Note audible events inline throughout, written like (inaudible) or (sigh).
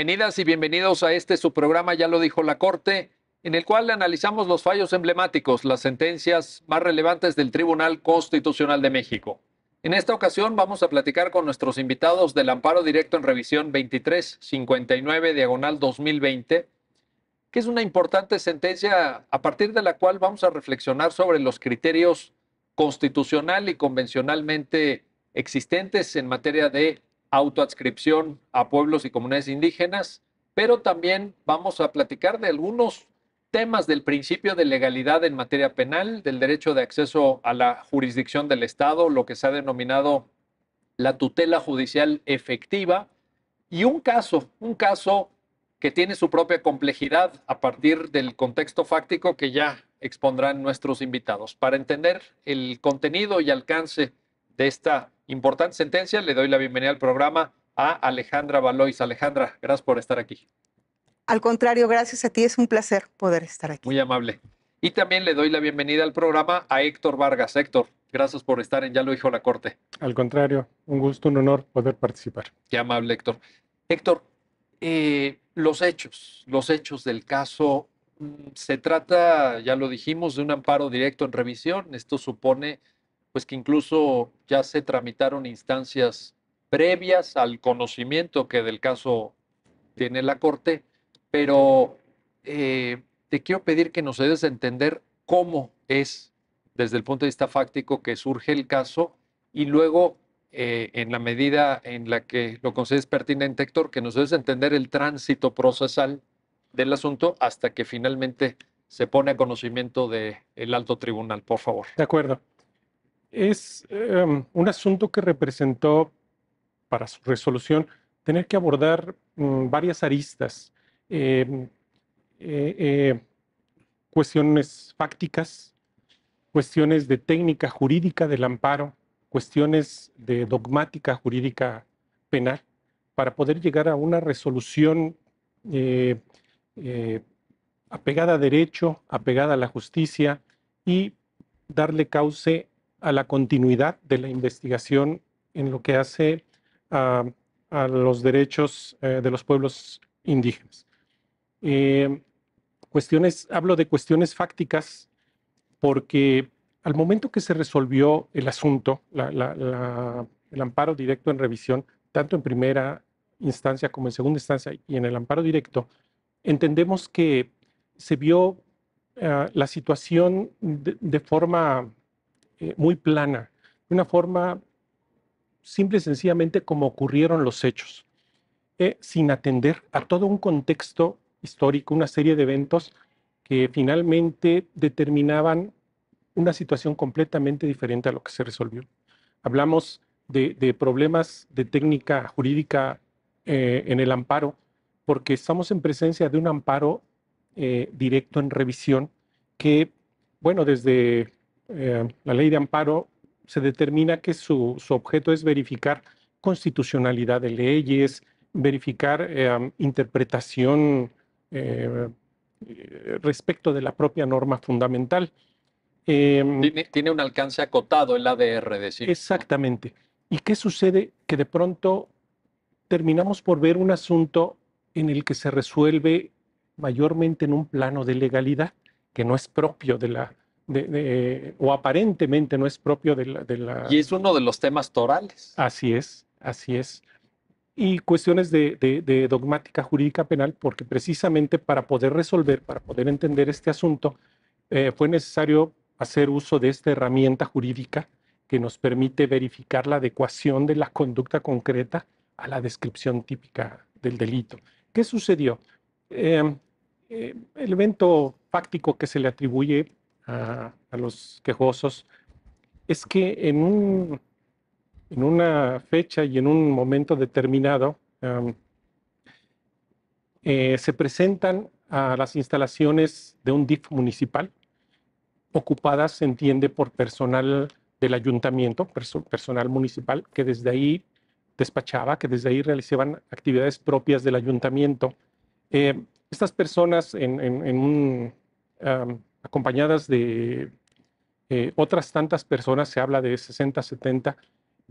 Bienvenidas y bienvenidos a este su programa, ya lo dijo la Corte, en el cual analizamos los fallos emblemáticos, las sentencias más relevantes del Tribunal Constitucional de México. En esta ocasión vamos a platicar con nuestros invitados del amparo directo en revisión 2359 diagonal 2020, que es una importante sentencia a partir de la cual vamos a reflexionar sobre los criterios constitucional y convencionalmente existentes en materia de autoadscripción a pueblos y comunidades indígenas, pero también vamos a platicar de algunos temas del principio de legalidad en materia penal, del derecho de acceso a la jurisdicción del Estado, lo que se ha denominado la tutela judicial efectiva, y un caso, un caso que tiene su propia complejidad a partir del contexto fáctico que ya expondrán nuestros invitados. Para entender el contenido y alcance de esta importante sentencia. Le doy la bienvenida al programa a Alejandra Valois. Alejandra, gracias por estar aquí. Al contrario, gracias a ti, es un placer poder estar aquí. Muy amable. Y también le doy la bienvenida al programa a Héctor Vargas. Héctor, gracias por estar en Ya lo dijo la Corte. Al contrario, un gusto, un honor poder participar. Qué amable, Héctor. Héctor, eh, los hechos, los hechos del caso, mm, se trata, ya lo dijimos, de un amparo directo en revisión. Esto supone pues que incluso ya se tramitaron instancias previas al conocimiento que del caso tiene la Corte, pero eh, te quiero pedir que nos ayudes entender cómo es desde el punto de vista fáctico que surge el caso y luego eh, en la medida en la que lo consideres pertinente, Héctor, que nos debes entender el tránsito procesal del asunto hasta que finalmente se pone a conocimiento del el alto tribunal, por favor. De acuerdo es em, un asunto que representó para su resolución tener que abordar mm, varias aristas, em, eh, eh, cuestiones fácticas, cuestiones de técnica jurídica del amparo, cuestiones de dogmática jurídica penal, para poder llegar a una resolución eh, apegada a derecho, apegada a la justicia y darle cauce a la continuidad de la investigación en lo que hace ah, a, los derechos eh, de los pueblos indígenas. Eh, cuestiones, hablo de cuestiones fácticas porque al momento que se resolvió el asunto, el amparo directo en revisión, tanto en primera instancia como en segunda instancia y en el amparo directo, entendemos que se vio ah, la situación de forma eh, muy plana, de una forma simple y sencillamente como ocurrieron los hechos, eh, sin atender a todo un contexto histórico, una serie de eventos que finalmente determinaban una situación completamente diferente a lo que se resolvió. Hablamos de, problemas de técnica jurídica eh, en el amparo, porque estamos en presencia de un amparo directo en revisión que, bueno, desde eh, la ley de amparo se determina que su, objeto es verificar constitucionalidad de leyes, verificar eh, interpretación eh, respecto de la propia norma fundamental. Em, tiene, un alcance acotado el ADR, decir. Exactamente. ¿Y qué sucede? Que de pronto terminamos por ver un asunto en el que se resuelve mayormente en un plano de legalidad, que no es propio de la, o aparentemente no es propio de la, Y es uno de los temas torales. Así es, así es. Y cuestiones de, dogmática jurídica penal, porque precisamente para poder resolver, para poder entender este asunto, eh, fue necesario hacer uso de esta herramienta jurídica que nos permite verificar la adecuación de la conducta concreta a la descripción típica del delito. ¿Qué sucedió? Eh, eh, el evento fáctico que se le atribuye a, los quejosos, es que en, un, en, una fecha y en un momento determinado eh, se presentan a las instalaciones de un DIF municipal, ocupadas, se entiende, por personal del ayuntamiento, personal municipal, que desde ahí despachaba, que desde ahí realizaban actividades propias del ayuntamiento. Eh, estas personas en, un acompañadas de eh, otras tantas personas, se habla de 60, 70,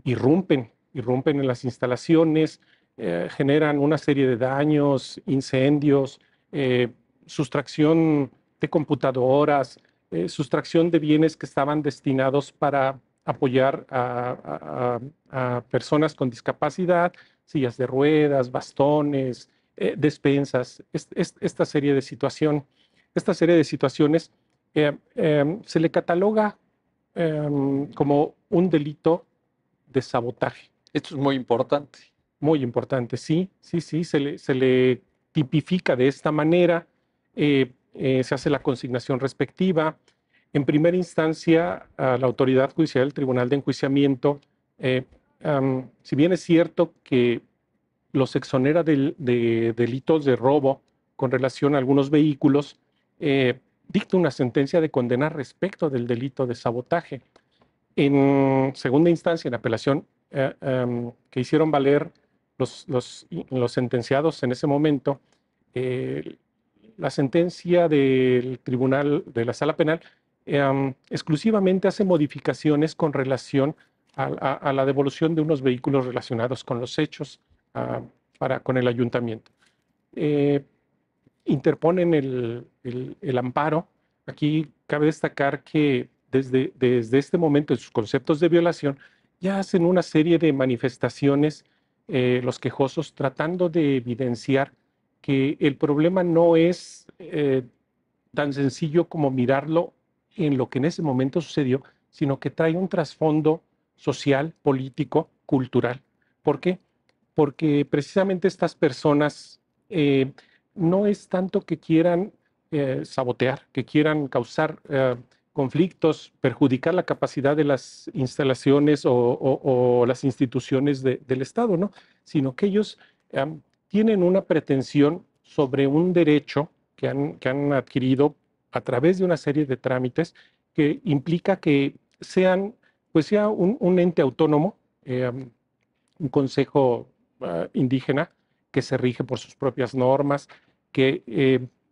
irrumpen, irrumpen en las instalaciones, eh, generan una serie de daños, incendios, eh, sustracción de computadoras, sustracción de bienes que estaban destinados para apoyar a, personas con discapacidad, sillas de ruedas, bastones, despensas, esta serie de situación, esta serie de situaciones Em, se le cataloga em, como un delito de sabotaje. Esto es muy importante. Muy importante, sí, sí, sí, se le, tipifica de esta manera, eh, eh, se hace la consignación respectiva. En primera instancia, a la autoridad judicial, el Tribunal de Enjuiciamiento, eh, si bien es cierto que los exonera de, delitos de robo con relación a algunos vehículos, dicta una sentencia de condena respecto del delito de sabotaje. En segunda instancia, en apelación, eh, em, que hicieron valer los, los, sentenciados en ese momento, eh, la sentencia del tribunal de la sala penal em, exclusivamente hace modificaciones con relación a, la devolución de unos vehículos relacionados con los hechos ah, para, con el ayuntamiento. Eh, interponen el, el, amparo, aquí cabe destacar que desde, desde este momento, en sus conceptos de violación, ya hacen una serie de manifestaciones eh, los quejosos tratando de evidenciar que el problema no es eh, tan sencillo como mirarlo en lo que en ese momento sucedió, sino que trae un trasfondo social, político, cultural. ¿Por qué? Porque precisamente estas personas eh, no es tanto que quieran eh, sabotear, que quieran causar eh, conflictos, perjudicar la capacidad de las instalaciones o, las instituciones del Estado, ¿no? Sino que ellos tienen una pretensión sobre un derecho que han, que han adquirido a través de una serie de trámites que implica que sean, pues sea un, ente autónomo, eh, un consejo ah, indígena que se rige por sus propias normas, que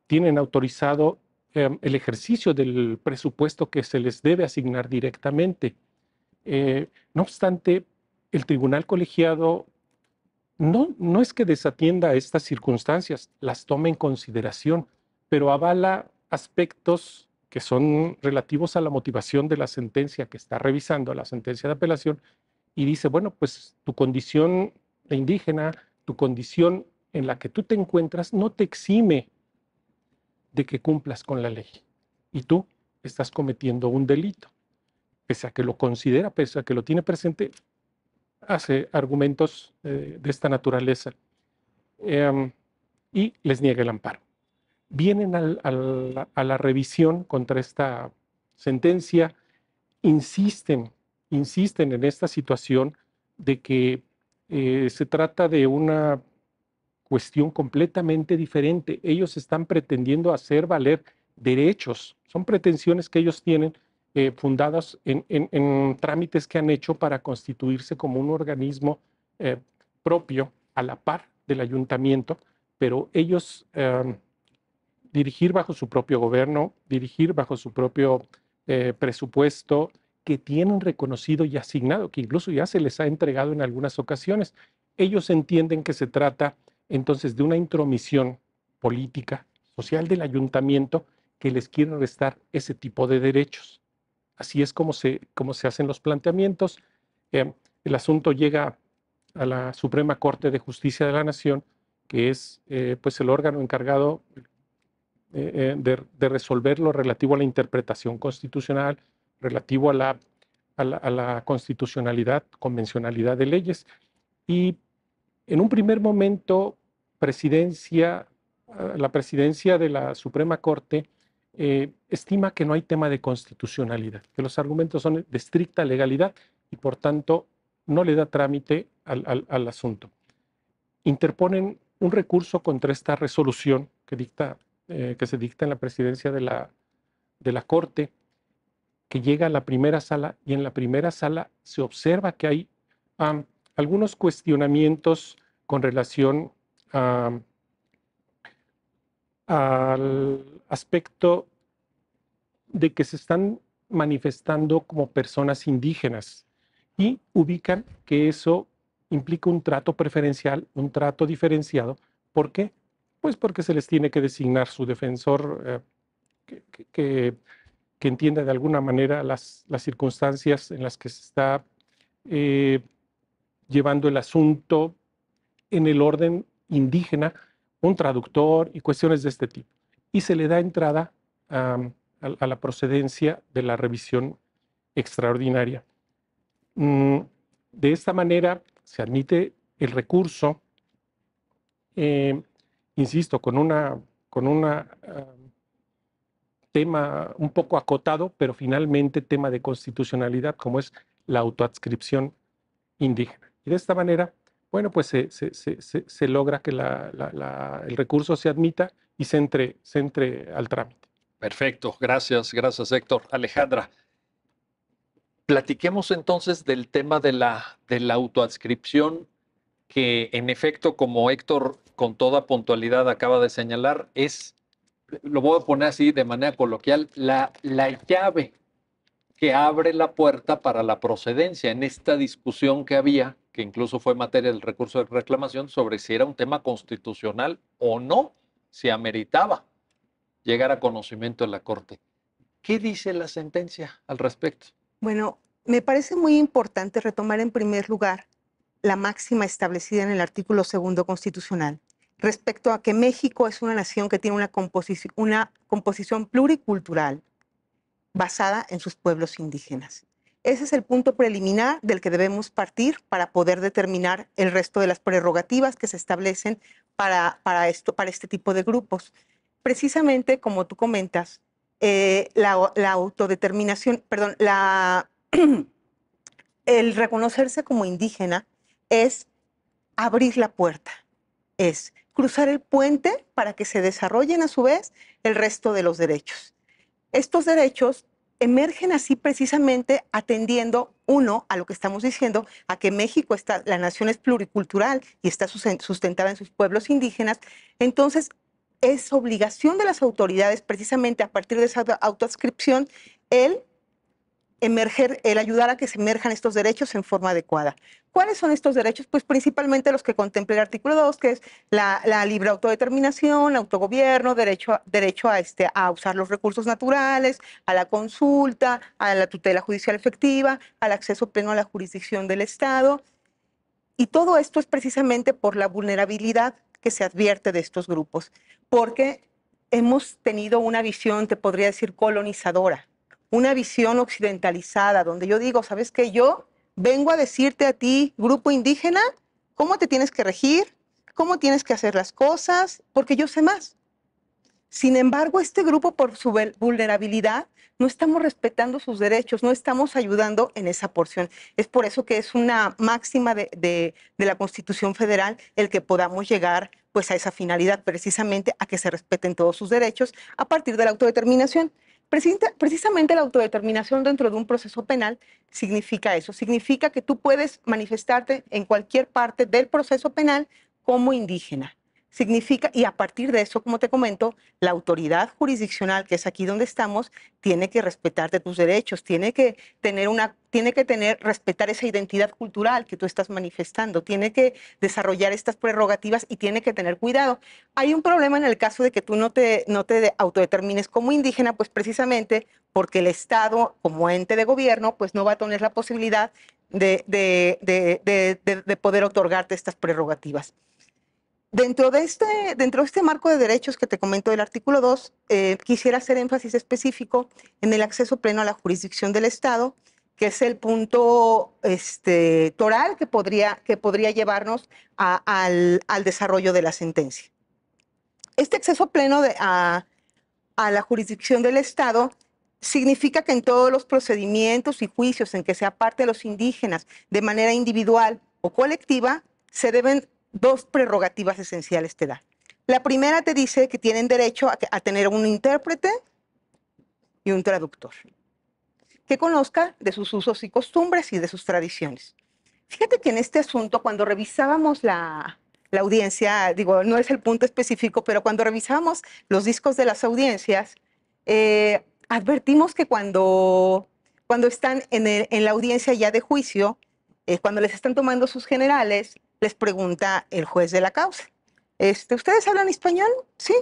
tienen autorizado em, el ejercicio del presupuesto que se les debe asignar directamente. Eh, no obstante, el tribunal colegiado no, no es que desatienda estas circunstancias, las toma en consideración, pero avala aspectos que son relativos a la motivación de la sentencia que está revisando, la sentencia de apelación, y dice, bueno, pues tu condición de indígena, tu condición en la que tú te encuentras, no te exime de que cumplas con la ley. Y tú estás cometiendo un delito. Pese a que lo considera, pese a que lo tiene presente, hace argumentos eh, de esta naturaleza em, y les niega el amparo. Vienen al, a la revisión contra esta sentencia, insisten, insisten en esta situación de que eh, se trata de una cuestión completamente diferente. Ellos están pretendiendo hacer valer derechos, son pretensiones que ellos tienen eh, fundadas en, trámites que han hecho para constituirse como un organismo eh, propio a la par del ayuntamiento, pero ellos em, dirigir bajo su propio gobierno, dirigir bajo su propio eh, presupuesto que tienen reconocido y asignado, que incluso ya se les ha entregado en algunas ocasiones. Ellos entienden que se trata entonces de una intromisión política, social del ayuntamiento que les quiere restar ese tipo de derechos. Así es como se, se hacen los planteamientos. Eh, el asunto llega a la Suprema Corte de Justicia de la Nación, que es eh, pues el órgano encargado eh, de, resolverlo resolver relativo a la interpretación constitucional, relativo a la constitucionalidad, convencionalidad de leyes. Y en un primer momento presidencia, ah, la presidencia de la Suprema Corte eh, estima que no hay tema de constitucionalidad, que los argumentos son de estricta legalidad y por tanto no le da trámite al, asunto. Interponen un recurso contra esta resolución que, dicta, eh, que se dicta en la presidencia de la, de la Corte, que llega a la primera sala y en la primera sala se observa que hay algunos cuestionamientos con relación al aspecto de que se están manifestando como personas indígenas y ubican que eso implica un trato preferencial, un trato diferenciado. ¿Por qué? Pues porque se les tiene que designar su defensor eh, que, entienda de alguna manera las, circunstancias en las que se está eh, llevando el asunto en el orden indígena, un traductor y cuestiones de este tipo. Y se le da entrada a, la procedencia de la revisión extraordinaria. Mm, de esta manera se admite el recurso, eh, insisto, con un tema un poco acotado, pero finalmente tema de constitucionalidad, como es la autoadscripción indígena. Y de esta manera bueno, pues se, logra que el recurso se admita y se entre, se entre al trámite. Perfecto, gracias, gracias Héctor. Alejandra, platiquemos entonces del tema de la, de la autoadscripción que en efecto, como Héctor con toda puntualidad acaba de señalar, es, lo voy a poner así de manera coloquial, la, la llave que abre la puerta para la procedencia en esta discusión que había que incluso fue materia del recurso de reclamación, sobre si era un tema constitucional o no, si ameritaba llegar a conocimiento de la Corte. ¿Qué dice la sentencia al respecto? Bueno, me parece muy importante retomar en primer lugar la máxima establecida en el artículo segundo constitucional respecto a que México es una nación que tiene una, composición una composición pluricultural basada en sus pueblos indígenas. Ese es el punto preliminar del que debemos partir para poder determinar el resto de las prerrogativas que se establecen para, para, esto, para este tipo de grupos. Precisamente, como tú comentas, eh, la, autodeterminación, perdón, (clears throat) el reconocerse como indígena es abrir la puerta, es cruzar el puente para que se desarrollen a su vez el resto de los derechos. Estos derechos emergen así precisamente atendiendo, uno, a lo que estamos diciendo, a que México, está, la nación es pluricultural y está sustentada en sus pueblos indígenas. Entonces, es obligación de las autoridades, precisamente a partir de esa autoascripción el emerger, el ayudar a que se emerjan estos derechos en forma adecuada. ¿Cuáles son estos derechos? Pues principalmente los que contempla el artículo 2, que es la, libre autodeterminación, autogobierno, derecho, derecho a, este, a usar los recursos naturales, a la consulta, a la tutela judicial efectiva, al acceso pleno a la jurisdicción del Estado. Y todo esto es precisamente por la vulnerabilidad que se advierte de estos grupos, porque hemos tenido una visión, te podría decir, colonizadora una visión occidentalizada, donde yo digo, ¿sabes que Yo vengo a decirte a ti, grupo indígena, cómo te tienes que regir, cómo tienes que hacer las cosas, porque yo sé más. Sin embargo, este grupo, por su vulnerabilidad, no estamos respetando sus derechos, no estamos ayudando en esa porción. Es por eso que es una máxima de, la Constitución Federal el que podamos llegar pues, a esa finalidad, precisamente a que se respeten todos sus derechos a partir de la autodeterminación precisamente la autodeterminación dentro de un proceso penal significa eso, significa que tú puedes manifestarte en cualquier parte del proceso penal como indígena significa, y a partir de eso, como te comento, la autoridad jurisdiccional, que es aquí donde estamos, tiene que respetar tus derechos, tiene que tener una, tiene que tener, respetar esa identidad cultural que tú estás manifestando, tiene que desarrollar estas prerrogativas y tiene que tener cuidado. Hay un problema en el caso de que tú no te, no te autodetermines como indígena, pues precisamente porque el Estado, como ente de gobierno, pues no va a tener la posibilidad de, de, de, de poder otorgarte estas prerrogativas. Dentro de, este, dentro de este marco de derechos que te comento del artículo 2, eh, quisiera hacer énfasis específico en el acceso pleno a la jurisdicción del Estado, que es el punto este, toral que podría, que podría llevarnos al, desarrollo de la sentencia. Este acceso pleno a, a la jurisdicción del Estado significa que en todos los procedimientos y juicios en que sea parte de los indígenas de manera individual o colectiva, se deben dos prerrogativas esenciales te da. La primera te dice que tienen derecho a, tener un intérprete y un traductor que conozca de sus usos y costumbres y de sus tradiciones. Fíjate que en este asunto, cuando revisábamos la, audiencia, digo, no es el punto específico, pero cuando revisábamos los discos de las audiencias, eh, advertimos que cuando, cuando están en, la audiencia ya de juicio, eh, cuando les están tomando sus generales, les pregunta el juez de la causa. Este, ¿Ustedes hablan español? Sí.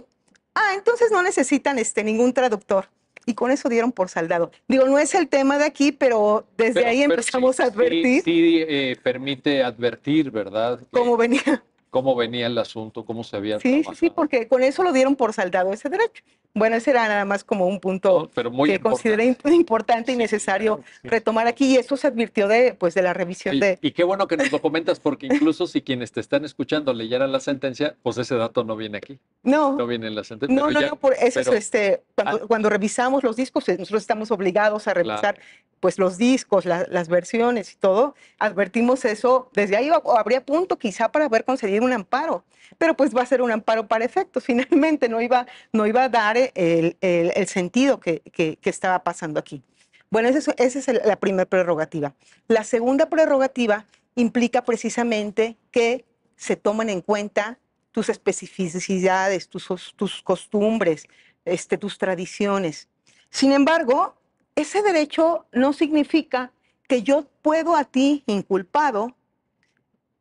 Ah, entonces no necesitan este, ningún traductor. Y con eso dieron por saldado. Digo, no es el tema de aquí, pero desde ahí empezamos a advertir. Sí, eh, permite advertir, ¿verdad? Como venía? cómo venía el asunto, cómo se había Sí, sí, sí, porque con eso lo dieron por saldado ese derecho. Bueno, ese era nada más como un punto pero muy que consideré importante y necesario retomar aquí y eso se advirtió de, pues, de la revisión de... Y qué bueno que nos lo comentas porque (laughs) incluso si quienes te están escuchando leyeran la sentencia, pues ese dato no viene aquí. No. No viene en la sentencia. No, no, no, por eso este, ah cuando, revisamos los discos, eh, nosotros estamos obligados a revisar pues los discos, las versiones y todo. Advertimos eso desde ahí, habría punto quizá para haber conseguido un amparo, pero pues va a ser un amparo para efectos. (laughs) Finalmente no iba, no iba a dar el, sentido que, estaba pasando aquí. Bueno, esa es, la primera prerrogativa. La segunda prerrogativa implica precisamente que se tomen en cuenta tus especificidades, tus, tus costumbres, este, tus tradiciones. Sin embargo, ese derecho no significa que yo puedo a ti, inculpado,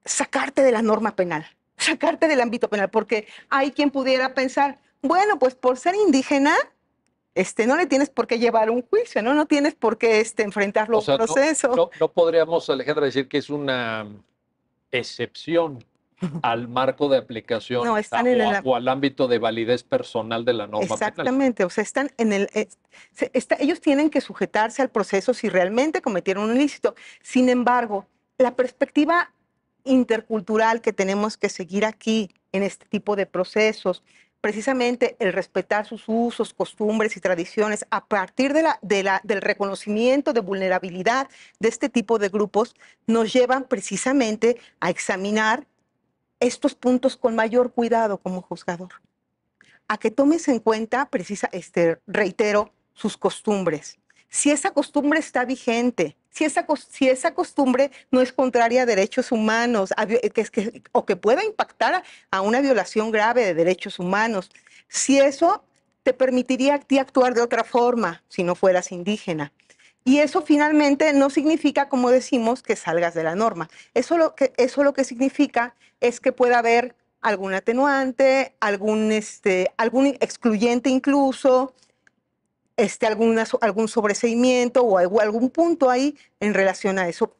sacarte de la norma penal sacarte del ámbito penal, porque hay quien pudiera pensar, bueno, pues por ser indígena, este, no le tienes por qué llevar un juicio, ¿no? No tienes por qué este, enfrentarlo o No, podríamos, Alejandra, decir que es una excepción (laughs) al marco de aplicación o, al ámbito de validez personal de la norma exactamente o sea están en el ellos tienen que sujetarse al proceso si realmente cometieron un ilícito sin embargo la perspectiva intercultural que tenemos que seguir aquí en este tipo de procesos. Precisamente el respetar sus usos, costumbres y tradiciones a partir del reconocimiento de vulnerabilidad de este tipo de grupos nos llevan precisamente a examinar estos puntos con mayor cuidado como juzgador. A que tomes en cuenta, precisa, este, reitero, sus costumbres, si esa costumbre está vigente, si esa, si esa costumbre no es contraria a derechos humanos o que pueda impactar a una violación grave de derechos humanos, si eso te permitiría actuar de otra forma si no fueras indígena. Y eso finalmente no significa, como decimos, que salgas de la norma. Eso lo que, eso lo que significa es que pueda haber algún atenuante, algún, este, algún excluyente incluso, este, algún sobreseimiento o algún punto ahí en relación a eso.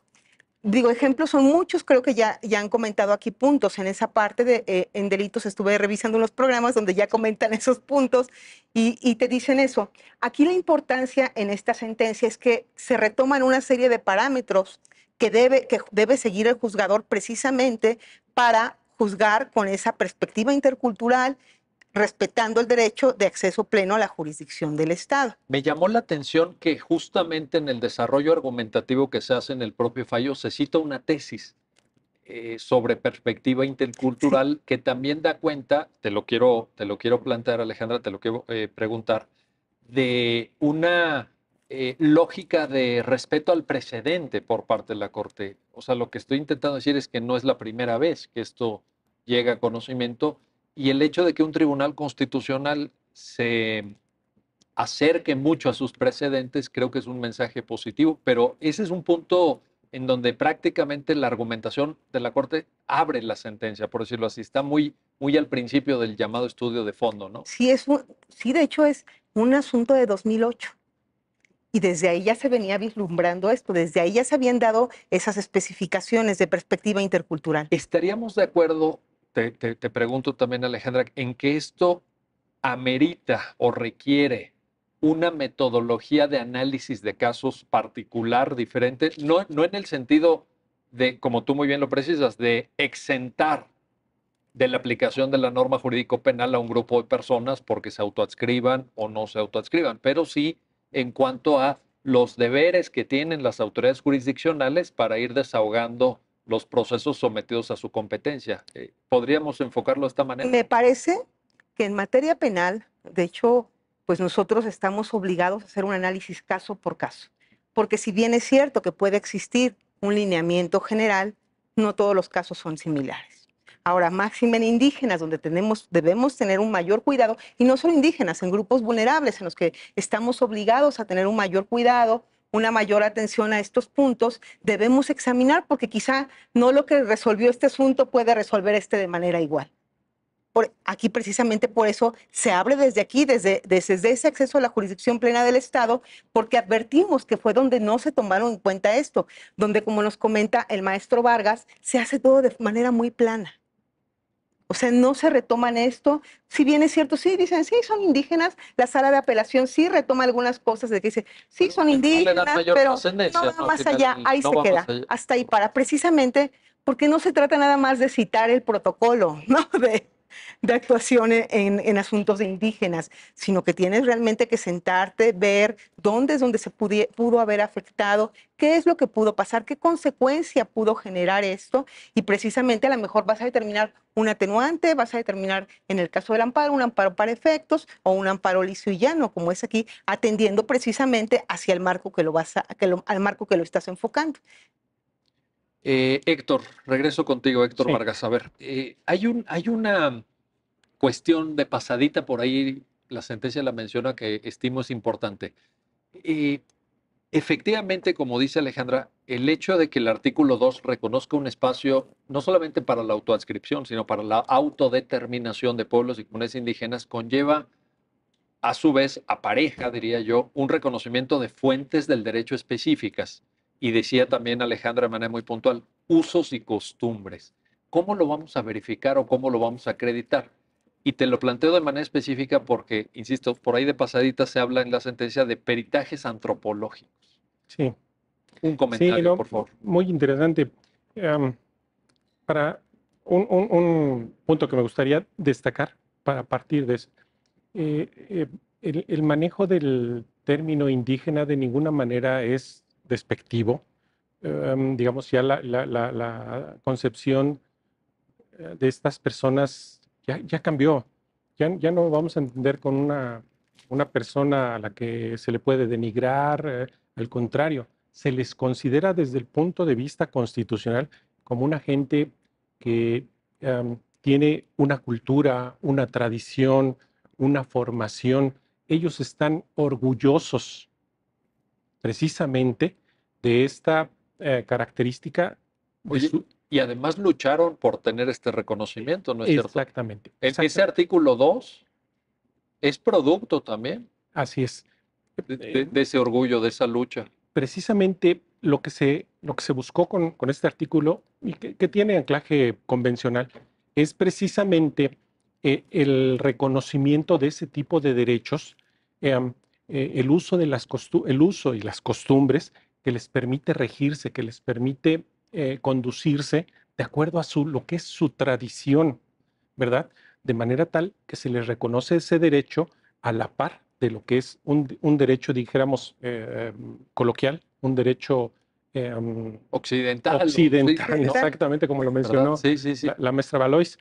Digo, ejemplos son muchos, creo que ya, ya han comentado aquí puntos en esa parte de eh, en delitos. Estuve revisando unos programas donde ya comentan esos puntos y, te dicen eso. Aquí la importancia en esta sentencia es que se retoman una serie de parámetros que debe, que debe seguir el juzgador precisamente para juzgar con esa perspectiva intercultural respetando el derecho de acceso pleno a la jurisdicción del Estado. Me llamó la atención que justamente en el desarrollo argumentativo que se hace en el propio fallo se cita una tesis eh, sobre perspectiva intercultural que también da cuenta, te lo quiero, te lo quiero plantear Alejandra, te lo quiero eh, preguntar, de una eh, lógica de respeto al precedente por parte de la Corte. O sea, lo que estoy intentando decir es que no es la primera vez que esto llega a conocimiento y el hecho de que un tribunal constitucional se acerque mucho a sus precedentes creo que es un mensaje positivo, pero ese es un punto en donde prácticamente la argumentación de la Corte abre la sentencia, por decirlo así, está muy, muy al principio del llamado estudio de fondo, ¿no? Sí, es sí, de hecho es un asunto de 2008. Y desde ahí ya se venía vislumbrando esto, desde ahí ya se habían dado esas especificaciones de perspectiva intercultural. ¿Estaríamos de acuerdo te, pregunto también, Alejandra, en qué esto amerita o requiere una metodología de análisis de casos particular, diferente, no, no en el sentido de, como tú muy bien lo precisas, de exentar de la aplicación de la norma jurídico penal a un grupo de personas porque se autoadscriban o no se autoadscriban, pero sí en cuanto a los deberes que tienen las autoridades jurisdiccionales para ir desahogando los procesos sometidos a su competencia. Eh, ¿Podríamos enfocarlo de esta manera? Me parece que en materia penal, de hecho, pues nosotros estamos obligados a hacer un análisis caso por caso, porque si bien es cierto que puede existir un lineamiento general, no todos los casos son similares. Ahora, máxima en indígenas, donde tenemos, debemos tener un mayor cuidado, y no solo indígenas, en grupos vulnerables en los que estamos obligados a tener un mayor cuidado una mayor atención a estos puntos, debemos examinar porque quizá no lo que resolvió este asunto puede resolver este de manera igual. Por, aquí precisamente por eso se abre desde aquí, desde, desde ese acceso a la jurisdicción plena del Estado, porque advertimos que fue donde no se tomaron en cuenta esto, donde como nos comenta el maestro Vargas, se hace todo de manera muy plana. O sea, no se retoman esto. Si bien es cierto, sí, dicen, sí, son indígenas, la sala de apelación sí retoma algunas cosas de que dice, sí, son indígenas, pero no va más allá, ahí se queda, hasta ahí para, precisamente porque no se trata nada más de citar el protocolo, (laughs) ¿no? de actuación en, asuntos de indígenas, sino que tienes realmente que sentarte, ver dónde es donde se pudo haber afectado, qué es lo que pudo pasar, qué consecuencia pudo generar esto y precisamente a lo mejor vas a determinar un atenuante, vas a determinar en el caso del amparo un amparo para efectos o un amparo liso y llano, como es aquí, atendiendo precisamente hacia el marco que lo vas a, que al marco que lo estás enfocando. Eh, Héctor, regreso contigo, Héctor Vargas. A ver, eh, hay, una cuestión de pasadita por ahí, la sentencia la menciona que estimo es importante. Eh, efectivamente, como dice Alejandra, el hecho de que el artículo 2 reconozca un espacio no solamente para la autoadscripción, sino para la autodeterminación de pueblos y comunidades indígenas conlleva a su vez apareja, diría yo, un reconocimiento de fuentes del derecho específicas. Y decía también Alejandra de manera muy puntual, usos y costumbres. ¿Cómo lo vamos a verificar o cómo lo vamos a acreditar? Y te lo planteo de manera específica porque, insisto, por ahí de pasadita se habla en la sentencia de peritajes antropológicos. Sí. Un comentario, por favor. Muy interesante. Em, para un, punto que me gustaría destacar para partir de eso. Eh, eh, el, manejo del término indígena de ninguna manera es despectivo, em, digamos, ya la, concepción eh, de estas personas ya, cambió. Ya, ya, no vamos a entender con una, una, persona a la que se le puede denigrar, eh, al contrario, se les considera desde el punto de vista constitucional como una gente que em, tiene una cultura, una tradición, una formación. Ellos están orgullosos precisamente de esta eh, característica. Y además lucharon por tener este reconocimiento, ¿no es Exactamente. cierto? Exactamente. Ese artículo 2 es producto también. Así es. Eh, de, ese orgullo, de esa lucha. Precisamente lo que se, lo que se buscó con, este artículo y que, tiene anclaje convencional es precisamente eh, el reconocimiento de ese tipo de derechos em, eh, el, uso de las el uso y las costumbres que les permite regirse, que les permite eh, conducirse de acuerdo a su, lo que es su tradición, ¿verdad? De manera tal que se les reconoce ese derecho a la par de lo que es un, derecho, dijéramos, eh, coloquial, un derecho occidental. Occidental, exactamente como lo mencionó La, maestra Valois.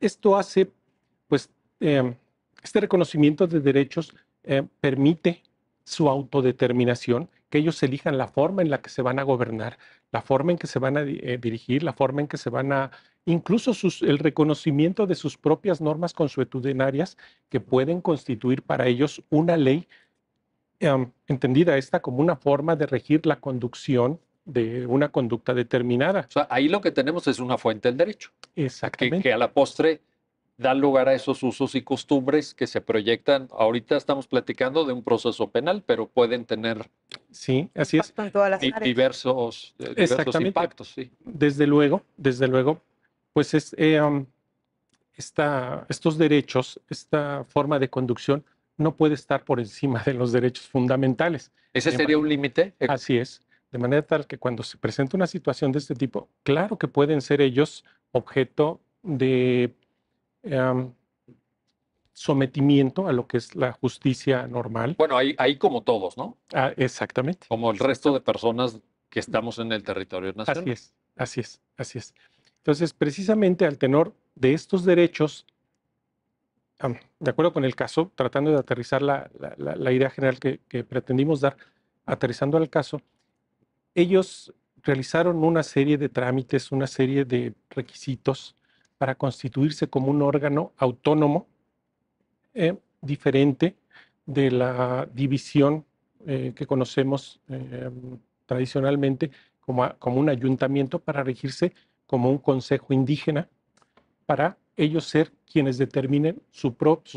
esto hace, pues, este reconocimiento de derechos eh, permite su autodeterminación, que ellos elijan la forma en la que se van a gobernar, la forma en que se van a eh, dirigir, la forma en que se van a, incluso el reconocimiento de sus propias normas consuetudinarias que pueden constituir para ellos una ley, em, entendida esta como una forma de regir la conducción de una conducta determinada. sea, ahí lo que tenemos es una fuente del derecho. Exactamente. que a la postre dan lugar a esos usos y costumbres que se proyectan. Ahorita estamos platicando de un proceso penal, pero pueden tener sí, así es. diversos, eh, impactos. Sí. Desde luego, desde luego, pues es, eh, um, esta, estos derechos, esta forma de conducción no puede estar por encima de los derechos fundamentales. ¿Ese sería un límite? Eh, así es. De manera tal que cuando se presenta una situación de este tipo, claro que pueden ser ellos objeto de Em, sometimiento a lo que es la justicia normal. Bueno, ahí, ahí como todos, ¿no? Ah, exactamente. Como el resto de personas que estamos en el territorio nacional. Así es, así es, así es. Entonces, precisamente al tenor de estos derechos, de acuerdo con el caso, tratando de aterrizar la, idea general que, que pretendimos dar, aterrizando al caso, ellos realizaron una serie de trámites, una serie de requisitos para constituirse como un órgano autónomo, eh, diferente de la división eh, que conocemos eh, tradicionalmente como, como un ayuntamiento para regirse como un consejo indígena, para ellos ser quienes determinen sus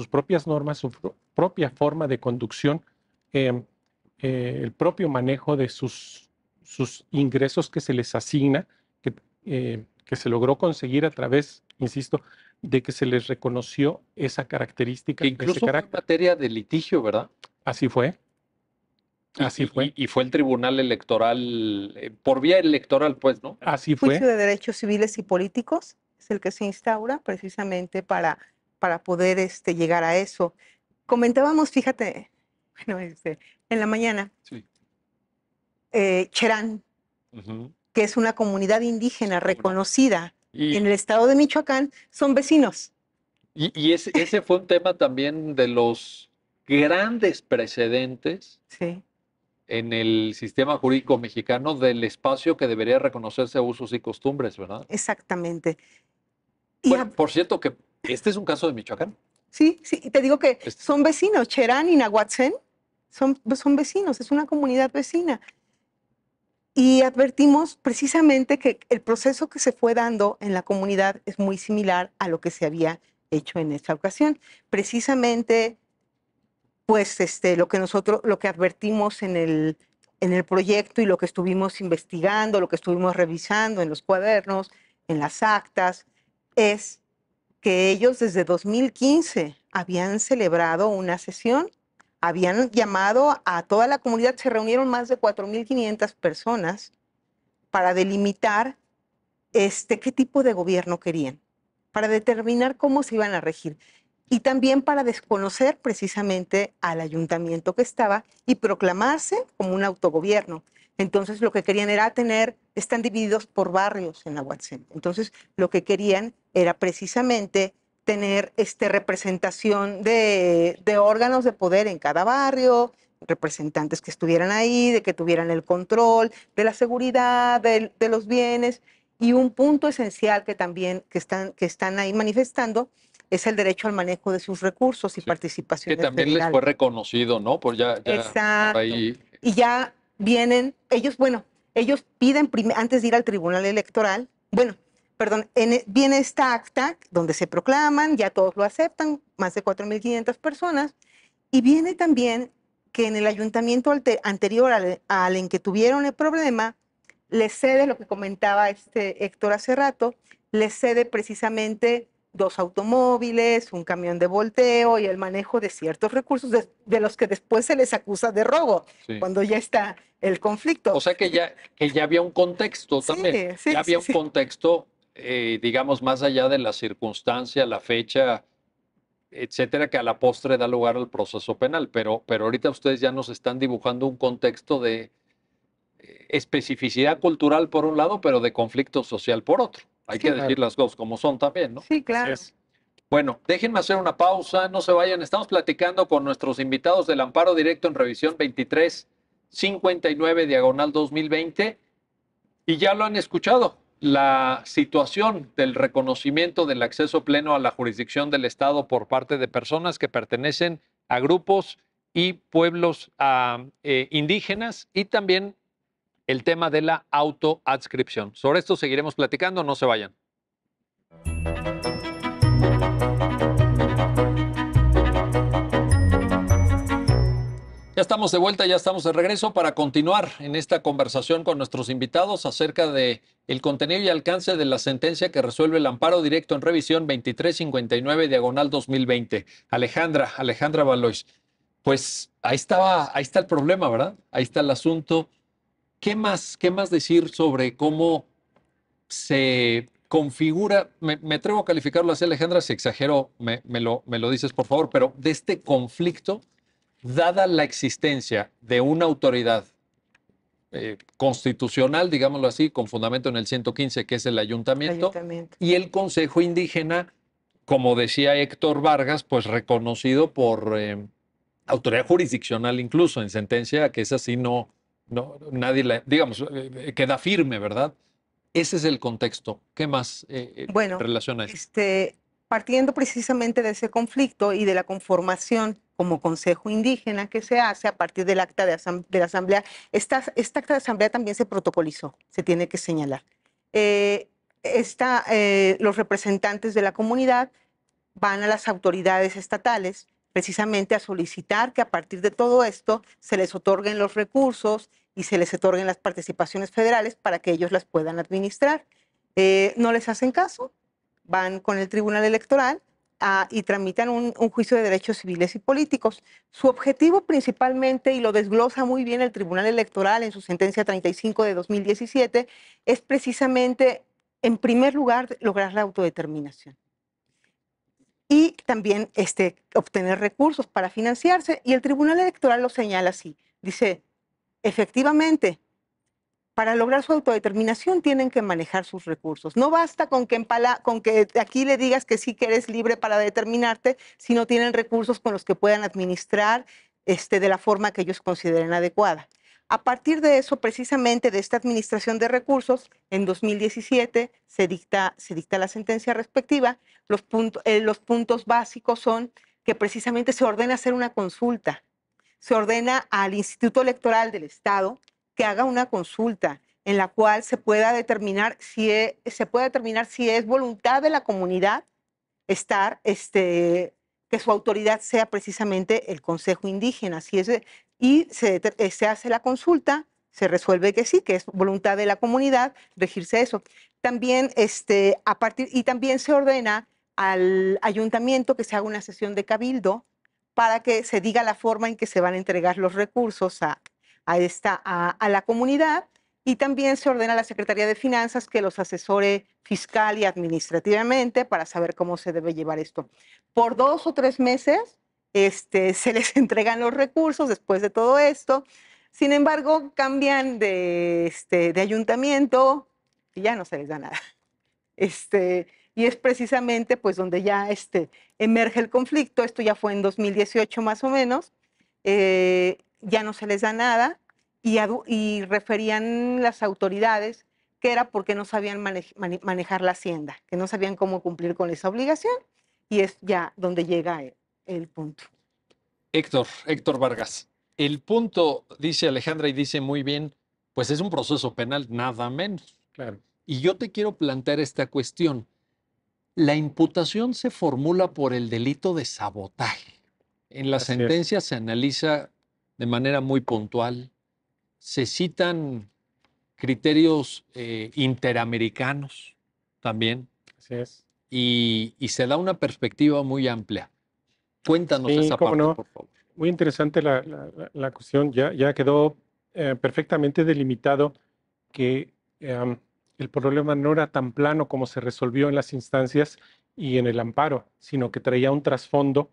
propias normas, su propia forma de conducción, em, el propio manejo de sus, sus ingresos que se les asigna, que, que se logró conseguir a través insisto, de que se les reconoció esa característica. incluso materia de litigio, ¿verdad? Así fue. Así fue. Y, fue el tribunal electoral, eh, por vía electoral, pues, ¿no? Así fue. El juicio de derechos civiles y políticos es el que se instaura precisamente para, para poder este, llegar a eso. Comentábamos, fíjate, (laughs) bueno, este, en la mañana, eh, Cherán, que es una comunidad indígena reconocida y, en el estado de Michoacán son vecinos. Y, ese, fue un tema también de los grandes precedentes en el sistema jurídico mexicano del espacio que debería reconocerse a usos y costumbres, ¿verdad? Exactamente. Bueno, por cierto que este es un caso de Michoacán. Sí, sí, te digo que este son vecinos, Cherán y Nahuatzen, son, son vecinos, es una comunidad vecina. Y advertimos precisamente que el proceso que se fue dando en la comunidad es muy similar a lo que se había hecho en esta ocasión. Precisamente, pues este, lo que nosotros, lo que advertimos en el, en el proyecto y lo que estuvimos investigando, lo que estuvimos revisando en los cuadernos, en las actas, es que ellos desde 2015 habían celebrado una sesión habían llamado a toda la comunidad, se reunieron más de 4.500 personas para delimitar este, qué tipo de gobierno querían, para determinar cómo se iban a regir y también para desconocer precisamente al ayuntamiento que estaba y proclamarse como un autogobierno. Entonces lo que querían era tener, están divididos por barrios en La Aguatzén. Entonces lo que querían era precisamente tener este, representación de, órganos de poder en cada barrio, representantes que estuvieran ahí, de que tuvieran el control de la seguridad, de, los bienes. Y un punto esencial que también que están, que están ahí manifestando es el derecho al manejo de sus recursos y participación. Que también les fue reconocido, ¿no? Por ya, Exacto. Ahí... Y ya vienen, ellos, bueno, ellos piden, antes de ir al Tribunal Electoral, bueno, perdón, viene esta acta donde se proclaman, ya todos lo aceptan, más de 4.500 personas, y viene también que en el ayuntamiento anterior al, en que tuvieron el problema, le cede lo que comentaba este Héctor hace rato, le cede precisamente dos automóviles, un camión de volteo y el manejo de ciertos recursos de, los que después se les acusa de robo, cuando ya está el conflicto. O sea que ya, que ya había un contexto también, ya había un contexto eh, digamos, más allá de la circunstancia, la fecha, etcétera, que a la postre da lugar al proceso penal. Pero, pero ahorita ustedes ya nos están dibujando un contexto de eh, especificidad cultural por un lado, pero de conflicto social por otro. Hay que decir las cosas como son también, ¿no? Sí, claro. Bueno, déjenme hacer una pausa, no se vayan. Estamos platicando con nuestros invitados del Amparo Directo en Revisión 23 Diagonal 2020 y ya lo han escuchado la situación del reconocimiento del acceso pleno a la jurisdicción del Estado por parte de personas que pertenecen a grupos y pueblos ah, eh, indígenas y también el tema de la autoadscripción. Sobre esto seguiremos platicando, no se vayan. Ya estamos de vuelta, ya estamos de regreso para continuar en esta conversación con nuestros invitados acerca de el contenido y alcance de la sentencia que resuelve el amparo directo en revisión 2359 diagonal 2020. Alejandra, Alejandra Valois, pues ahí estaba, ahí está el problema, ¿verdad? Ahí está el asunto. ¿Qué más, qué más decir sobre cómo se configura, me, atrevo a calificarlo así, Alejandra, si exagero, lo, me lo dices, por favor, pero de este conflicto dada la existencia de una autoridad eh, constitucional, digámoslo así, con fundamento en el 115, que es el ayuntamiento, y el Consejo Indígena, como decía Héctor Vargas, pues reconocido por eh, autoridad jurisdiccional incluso en sentencia, que es así, no, no nadie la, digamos, eh, queda firme, ¿verdad? Ese es el contexto. ¿Qué más bueno, relaciona eso? Este, partiendo precisamente de ese conflicto y de la conformación como consejo indígena que se hace a partir del acta de, la asamblea. Esta, esta, acta de asamblea también se protocolizó, se tiene que señalar. Eh, eh, los representantes de la comunidad van a las autoridades estatales precisamente a solicitar que a partir de todo esto se les otorguen los recursos y se les otorguen las participaciones federales para que ellos las puedan administrar. Eh, no les hacen caso, van con el Tribunal Electoral Ah, y tramitan un, juicio de derechos civiles y políticos. Su objetivo principalmente, y lo desglosa muy bien el Tribunal Electoral en su sentencia 35 de 2017, es precisamente, en primer lugar, lograr la autodeterminación. Y también este, obtener recursos para financiarse. Y el Tribunal Electoral lo señala así. Dice, efectivamente, para lograr su autodeterminación tienen que manejar sus recursos. No basta con que, con que aquí le digas que sí que eres libre para determinarte, si no tienen recursos con los que puedan administrar este, de la forma que ellos consideren adecuada. A partir de eso, precisamente de esta administración de recursos, en 2017 se dicta, la sentencia respectiva. Eh, los puntos básicos son que precisamente se ordena hacer una consulta, se ordena al Instituto Electoral del Estado, que haga una consulta en la cual se pueda determinar si es, se puede determinar si es voluntad de la comunidad estar este, que su autoridad sea precisamente el Consejo Indígena, si y se, eh, se hace la consulta, se resuelve que sí, que es voluntad de la comunidad regirse eso. También este, a partir y también se ordena al ayuntamiento que se haga una sesión de cabildo para que se diga la forma en que se van a entregar los recursos a, a, esta, a, la comunidad y también se ordena a la Secretaría de Finanzas que los asesore fiscal y administrativamente para saber cómo se debe llevar esto. Por dos o tres meses este, (laughs) se les entregan los recursos después de todo esto. Sin embargo, cambian de, este, de ayuntamiento y ya no se les da nada. Este, y es precisamente pues donde ya este, emerge el conflicto. Esto ya fue en 2018 más o menos. Eh, ya no se les da nada y, referían las autoridades que era porque no sabían manejar la hacienda, que no sabían cómo cumplir con esa obligación y es ya donde llega e-, el, punto. Héctor, Héctor Vargas, el punto, dice Alejandra y dice muy bien, pues es un proceso penal, nada menos. Claro. Y yo te quiero plantear esta cuestión. La imputación se formula por el delito de sabotaje. En la sentencia se analiza de manera muy puntual. Se citan criterios eh, interamericanos también. es. Y, se da una perspectiva muy amplia. Cuéntanos esa parte, por favor. Muy interesante la, cuestión. Ya, quedó eh, perfectamente delimitado que em, el problema no era tan plano como se resolvió en las instancias y en el amparo, sino que traía un trasfondo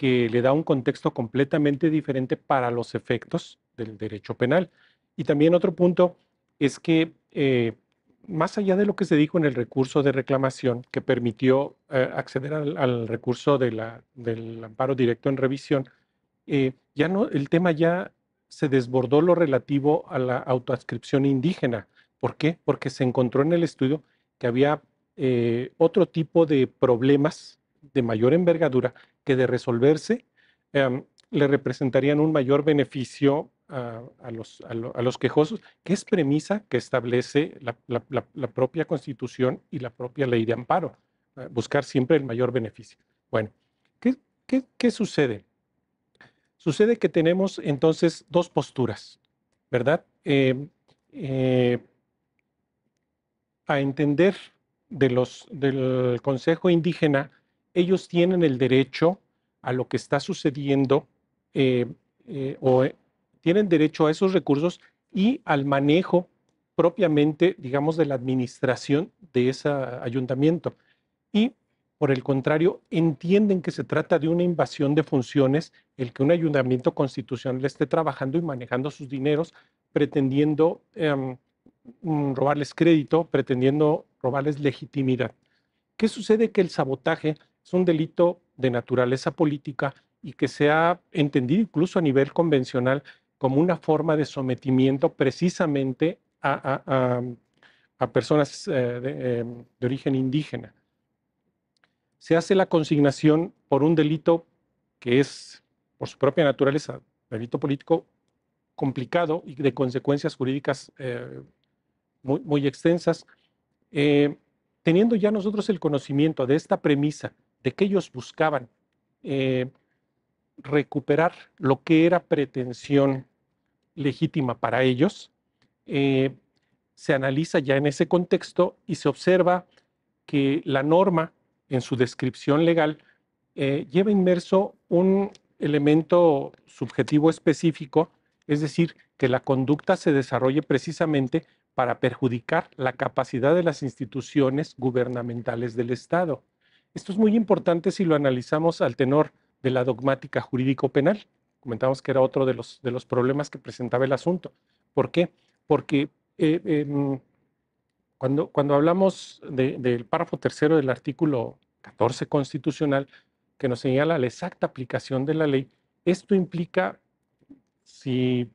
que le da un contexto completamente diferente para los efectos del derecho penal. Y también otro punto es que eh, más allá de lo que se dijo en el recurso de reclamación que permitió eh, acceder al, recurso del amparo directo en revisión, eh, ya no, el tema ya se desbordó lo relativo a la autoascripción indígena. ¿Por qué? Porque se encontró en el estudio que había otro tipo de problemas de mayor envergadura que de resolverse em, le representarían un mayor beneficio a, los, a, los, quejosos, que es premisa que establece la, propia constitución y la propia ley de amparo, buscar siempre el mayor beneficio. Bueno, ¿qué, sucede? Sucede que tenemos entonces dos posturas, ¿verdad? Em, eh, a entender de los, del Consejo Indígena ellos tienen el derecho a lo que está sucediendo eh, eh, o eh, tienen derecho a esos recursos y al manejo propiamente, digamos, de la administración de ese ayuntamiento. Y por el contrario, entienden que se trata de una invasión de funciones el que un ayuntamiento constitucional esté trabajando y manejando sus dineros, pretendiendo em, mm, robarles crédito, pretendiendo robarles legitimidad. ¿Qué sucede? Que el sabotaje es un delito de naturaleza política y que se ha entendido incluso a nivel convencional como una forma de sometimiento precisamente a, personas eh, eh, de, origen indígena. Se hace la consignación por un delito que es, por su propia naturaleza, delito político complicado y de consecuencias jurídicas eh, muy, extensas, teniendo ya nosotros el conocimiento de esta premisa de que ellos buscaban eh, recuperar lo que era pretensión legítima para ellos, eh, se analiza ya en ese contexto y se observa que la norma en su descripción legal eh, lleva inmerso un elemento subjetivo específico, es decir, que la conducta se desarrolle precisamente para perjudicar la capacidad de las instituciones gubernamentales del Estado. Esto es muy importante si lo analizamos al tenor de la dogmática jurídico-penal. Comentamos que era otro de los, de los problemas que presentaba el asunto. ¿Por qué? Porque eh, em, cuando, cuando hablamos del párrafo tercero del artículo 14 constitucional, que nos señala la exacta aplicación de la ley, esto implica, si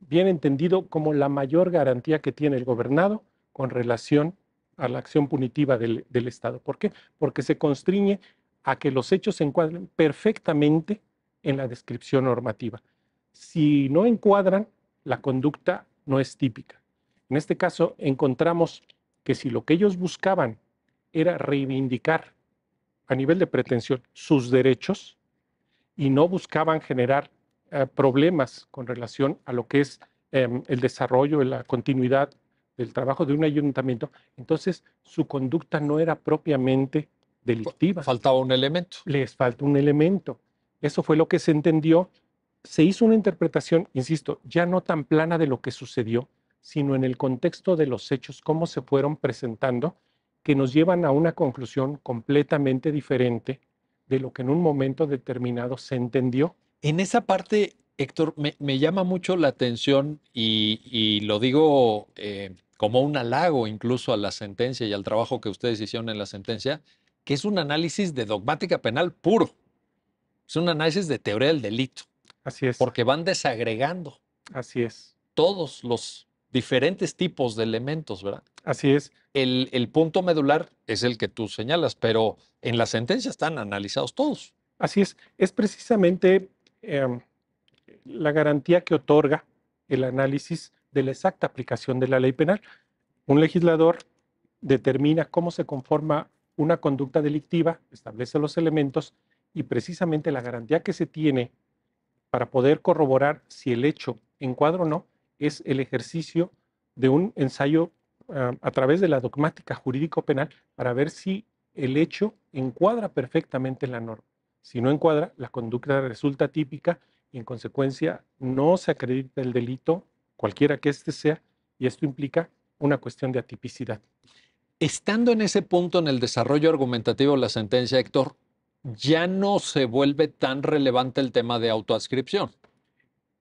bien entendido, como la mayor garantía que tiene el gobernado con relación a la acción punitiva del, Estado. ¿Por qué? Porque se constriñe a que los hechos se encuadren perfectamente en la descripción normativa. Si no encuadran, la conducta no es típica. En este caso, encontramos que si lo que ellos buscaban era reivindicar a nivel de pretensión sus derechos y no buscaban generar eh, problemas con relación a lo que es em, el desarrollo, la continuidad del trabajo de un ayuntamiento, entonces su conducta no era propiamente delictiva. Faltaba un elemento. Les falta un elemento. Eso fue lo que se entendió. Se hizo una interpretación, insisto, ya no tan plana de lo que sucedió, sino en el contexto de los hechos, cómo se fueron presentando, que nos llevan a una conclusión completamente diferente de lo que en un momento determinado se entendió. En esa parte, Héctor, me, llama mucho la atención y, lo digo eh, como un halago incluso a la sentencia y al trabajo que ustedes hicieron en la sentencia, que es un análisis de dogmática penal puro. Es un análisis de teoría del delito. Así es. Porque van desagregando. Así es. Todos los diferentes tipos de elementos, ¿verdad? Así es. El, punto medular es el que tú señalas, pero en la sentencia están analizados todos. Así es. Es precisamente em, la garantía que otorga el análisis de la exacta aplicación de la ley penal. Un legislador determina cómo se conforma una conducta delictiva, establece los elementos y precisamente la garantía que se tiene para poder corroborar si el hecho encuadra o no es el ejercicio de un ensayo ah, a través de la dogmática jurídico-penal para ver si el hecho encuadra perfectamente la norma. Si no encuadra, la conducta resulta típica y en consecuencia no se acredita el delito cualquiera que este sea, y esto implica una cuestión de atipicidad. Estando en ese punto en el desarrollo argumentativo de la sentencia, Héctor, ya no se vuelve tan relevante el tema de autoascripción.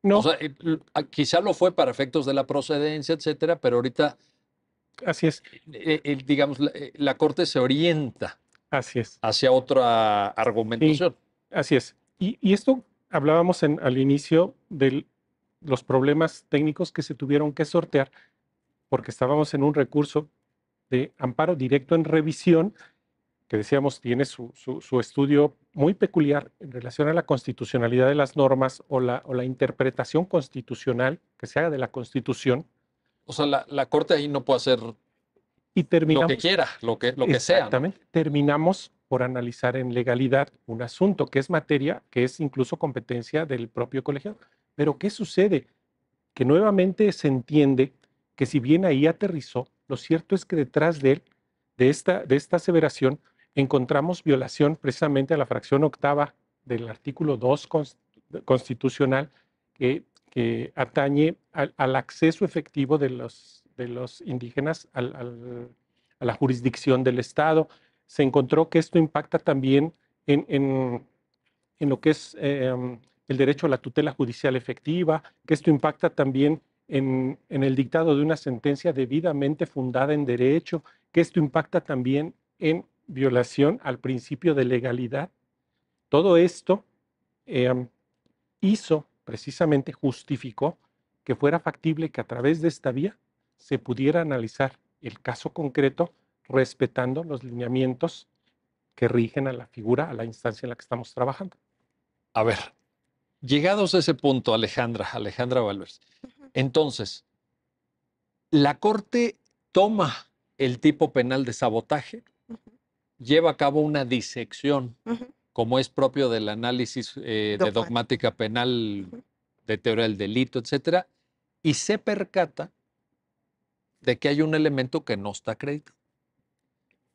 No. O sea, eh, ah, quizá lo fue para efectos de la procedencia, etcétera, pero ahorita. Así es. Eh, eh, digamos, la, Corte se orienta. Así es. Hacia otra argumentación. así es. Y, esto hablábamos en, al inicio del los problemas técnicos que se tuvieron que sortear porque estábamos en un recurso de amparo directo en revisión, que decíamos tiene su, estudio muy peculiar en relación a la constitucionalidad de las normas o la, o la interpretación constitucional que se haga de la Constitución. O sea, la, Corte ahí no puede hacer y terminamos, lo que quiera, lo que, lo que sea. Exactamente. Terminamos por analizar en legalidad un asunto que es materia, que es incluso competencia del propio colegiado. Pero ¿qué sucede? Que nuevamente se entiende que si bien ahí aterrizó, lo cierto es que detrás de él, de esta, de esta aseveración, encontramos violación precisamente a la fracción octava del artículo 2 constitucional que, atañe al, acceso efectivo de los, de los indígenas a la jurisdicción del Estado. Se encontró que esto impacta también en, lo que es em, el derecho a la tutela judicial efectiva, que esto impacta también en, el dictado de una sentencia debidamente fundada en derecho, que esto impacta también en violación al principio de legalidad. Todo esto em, hizo, precisamente justificó, que fuera factible que a través de esta vía se pudiera analizar el caso concreto respetando los lineamientos que rigen a la figura, a la instancia en la que estamos trabajando. A ver, Llegados a ese punto, Alejandra, Alejandra Valverde, entonces, la Corte toma el tipo penal de sabotaje, lleva a cabo una disección, como es propio del análisis eh, de dogmática penal, de teoría del delito, etcétera, y se percata de que hay un elemento que no está acreditado.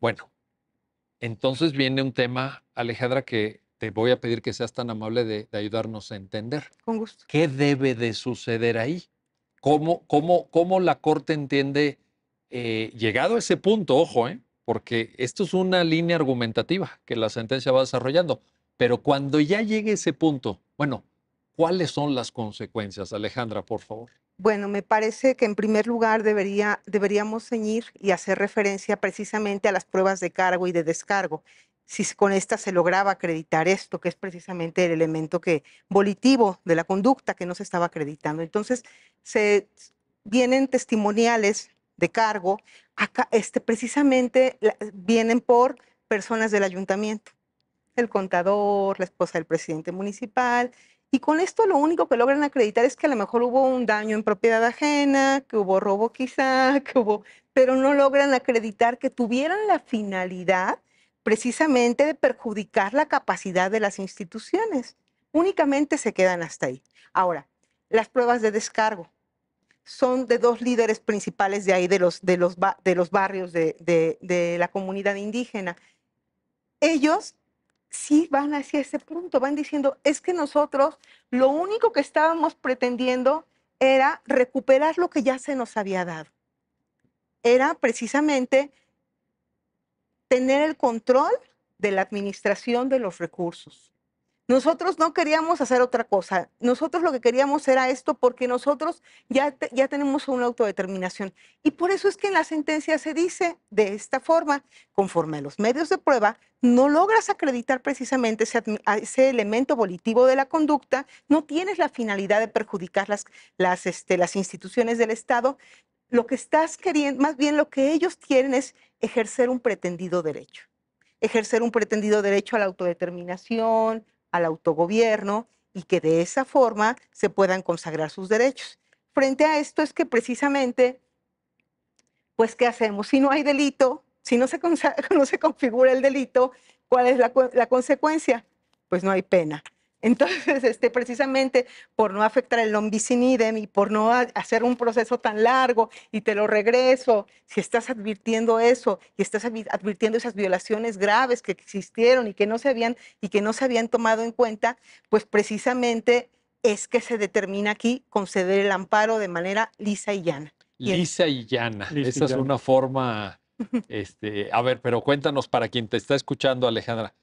Bueno, entonces viene un tema, Alejandra, que te voy a pedir que seas tan amable de, ayudarnos a entender. Con gusto. ¿Qué debe de suceder ahí? ¿Cómo, cómo, cómo la Corte entiende, eh, llegado a ese punto, ojo, eh, porque esto es una línea argumentativa que la sentencia va desarrollando, pero cuando ya llegue ese punto, bueno, ¿cuáles son las consecuencias, Alejandra, por favor? Bueno, me parece que en primer lugar deberíamos ceñir y hacer referencia precisamente a las pruebas de cargo y de descargo si con esta se lograba acreditar esto, que es precisamente el elemento que, volitivo de la conducta que no se estaba acreditando. Entonces, se vienen testimoniales de cargo, acá, este, precisamente vienen por personas del ayuntamiento, el contador, la esposa del presidente municipal, y con esto lo único que logran acreditar es que a lo mejor hubo un daño en propiedad ajena, que hubo robo quizá, (laughs) que hubo, pero no logran acreditar que tuvieran la finalidad precisamente de perjudicar la capacidad de las instituciones. Únicamente se quedan hasta ahí. Ahora, las pruebas de descargo son de dos líderes principales de ahí, de los, de los, de los barrios de, de, de la comunidad indígena. Ellos sí van hacia ese punto, van diciendo, es que nosotros lo único que estábamos pretendiendo era recuperar lo que ya se nos había dado. Era precisamente tener el control de la administración de los recursos. Nosotros no queríamos hacer otra cosa. Nosotros lo que queríamos era esto porque nosotros ya, ya tenemos una autodeterminación. Y por eso es que en la sentencia se dice de esta forma, conforme a los medios de prueba, no logras acreditar precisamente ese, elemento volitivo de la conducta, no tienes la finalidad de perjudicar las, las, este, las instituciones del Estado, lo que estás queriendo, más bien lo que ellos quieren es ejercer un pretendido derecho, ejercer un pretendido derecho a la autodeterminación, al autogobierno y que de esa forma se puedan consagrar sus derechos. Frente a esto es que precisamente, pues, ¿qué hacemos? Si no hay delito, si no se, (laughs) configura el delito, ¿cuál es la consecuencia? Pues no hay pena. Entonces, este, precisamente por no afectar el lombicinidem y por no hacer un proceso tan largo y te lo regreso, si estás advirtiendo eso y estás advirtiendo esas violaciones graves que existieron y que no se habían, y que no se habían tomado en cuenta, pues precisamente es que se determina aquí conceder el amparo de manera lisa y llana. Lisa y llana. Esa es una forma. (laughs) Este, a ver, pero cuéntanos para quien te está escuchando, Alejandra,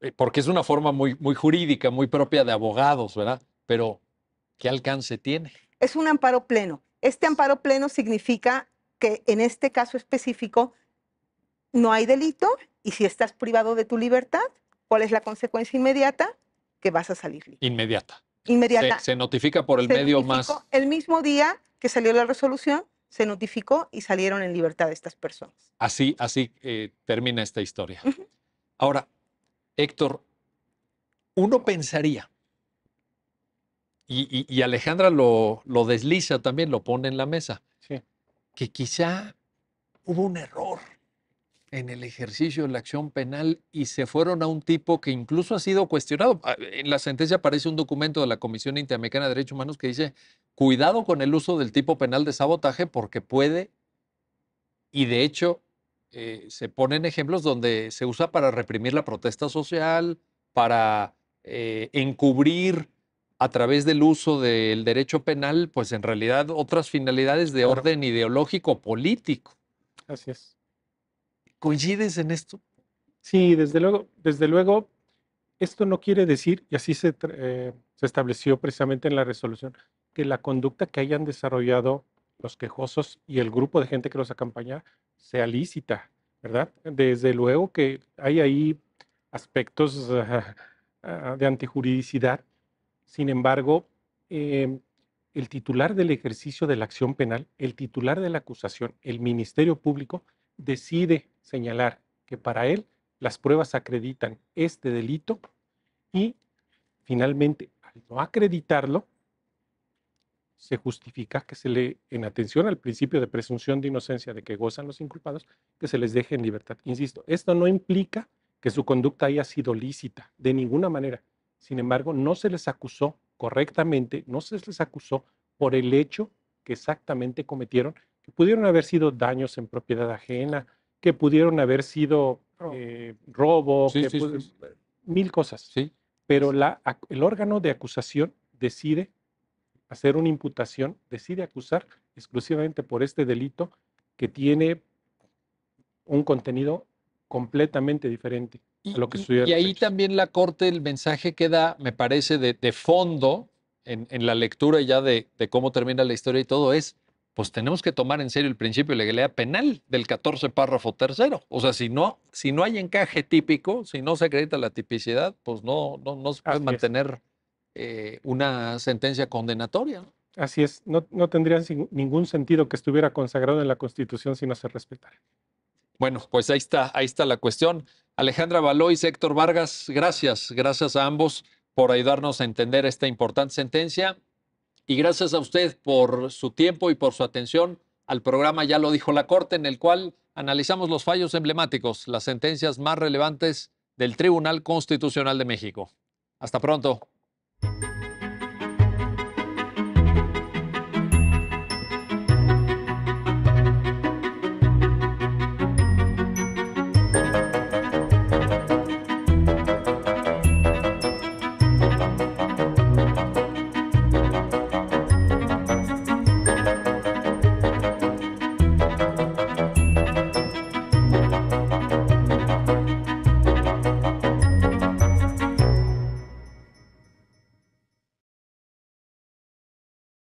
eh, porque es una forma muy, muy jurídica, muy propia de abogados, ¿verdad? Pero, ¿qué alcance tiene? Es un amparo pleno. Este amparo pleno significa que en este caso específico no hay delito y si estás privado de tu libertad, ¿cuál es la consecuencia inmediata? Que vas a salir libre. Inmediata. Inmediata. Se, notifica por el medio más. El mismo día que salió la resolución, se notificó y salieron en libertad estas personas. Así, así eh, termina esta historia. Ahora, Héctor, uno pensaría, y, Alejandra lo, desliza también, lo pone en la mesa, que quizá hubo un error en el ejercicio de la acción penal y se fueron a un tipo que incluso ha sido cuestionado. Ah, en la sentencia aparece un documento de la Comisión Interamericana de Derechos Humanos que dice, cuidado con el uso del tipo penal de sabotaje porque puede, y de hecho eh, se ponen ejemplos donde se usa para reprimir la protesta social, para eh, encubrir a través del uso del derecho penal, pues en realidad otras finalidades de orden ideológico político. Así es. ¿Coincides en esto? Sí, desde luego, desde luego, esto no quiere decir, y así se, eh, se estableció precisamente en la resolución, que la conducta que hayan desarrollado los quejosos y el grupo de gente que los acompaña sea lícita, ¿verdad? Desde luego que hay ahí aspectos ah, de antijuridicidad. Sin embargo, em, el titular del ejercicio de la acción penal, el titular de la acusación, el Ministerio Público, decide señalar que para él las pruebas acreditan este delito y finalmente, al no acreditarlo, se justifica que se le, en atención al principio de presunción de inocencia de que gozan los inculpados, que se les deje en libertad. Insisto, esto no implica que su conducta haya sido lícita, de ninguna manera. Sin embargo, no se les acusó correctamente, no se les acusó por el hecho que exactamente cometieron, que pudieron haber sido daños en propiedad ajena, que pudieron haber sido robos, robo, eh, que sí, mil cosas. Pero la, el órgano de acusación decide hacer una imputación, decide acusar exclusivamente por este delito que tiene un contenido completamente diferente y, a lo que y, Y ahí también la Corte, el mensaje que da, me parece, de, fondo, en, la lectura ya de, cómo termina la historia y todo, es, pues tenemos que tomar en serio el principio de legalidad penal del 14 párrafo tercero. O sea, si no, si no hay encaje típico, si no se acredita la tipicidad, pues no, no, no se puede mantener eh, una sentencia condenatoria. Así es, no, no tendría ningún sentido que estuviera consagrado en la Constitución si no se respetara. Bueno, pues ahí está, ahí está la cuestión. Alejandra Valois, Héctor Vargas, gracias, gracias a ambos por ayudarnos a entender esta importante sentencia y gracias a usted por su tiempo y por su atención al programa Ya lo dijo la Corte, en el cual analizamos los fallos emblemáticos, las sentencias más relevantes del Tribunal Constitucional de México. Hasta pronto. Thank you.